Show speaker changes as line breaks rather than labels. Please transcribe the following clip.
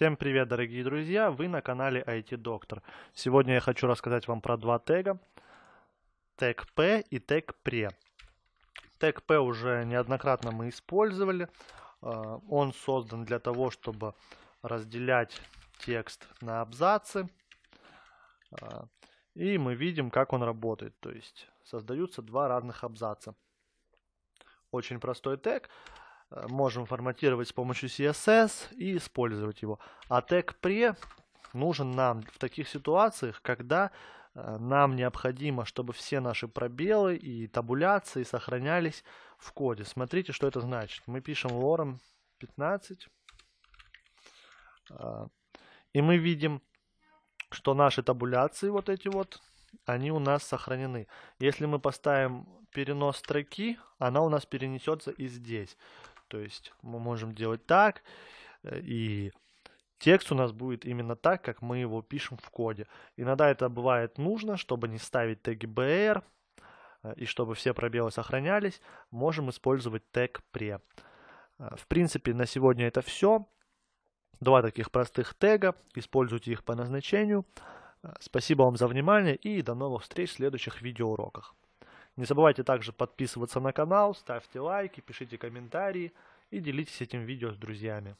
Всем привет, дорогие друзья! Вы на канале IT Доктор. Сегодня я хочу рассказать вам про два тега. Тег P и тег PRE. Тег P уже неоднократно мы использовали. А, он создан для того, чтобы разделять текст на абзацы. А, и мы видим, как он работает. То есть создаются два разных абзаца. Очень простой тег. Э, можем форматировать с помощью CSS и использовать его. А тег pre нужен нам в таких ситуациях, когда э, нам необходимо, чтобы все наши пробелы и табуляции сохранялись в коде. Смотрите, что это значит. Мы пишем lorem 15, э, и мы видим, что наши табуляции вот эти вот, они у нас сохранены. Если мы поставим перенос строки, она у нас перенесется и здесь. То есть мы можем делать так, э, и текст у нас будет именно так, как мы его пишем в коде. Иногда это бывает нужно, чтобы не ставить теги br, э, и чтобы все пробелы сохранялись, можем использовать тег pre. Э, в принципе, на сегодня это все. Два таких простых тега, используйте их по назначению. Спасибо вам за внимание и до новых встреч в следующих видеоуроках. Не забывайте также подписываться на канал, ставьте лайки, пишите комментарии и делитесь этим видео с друзьями.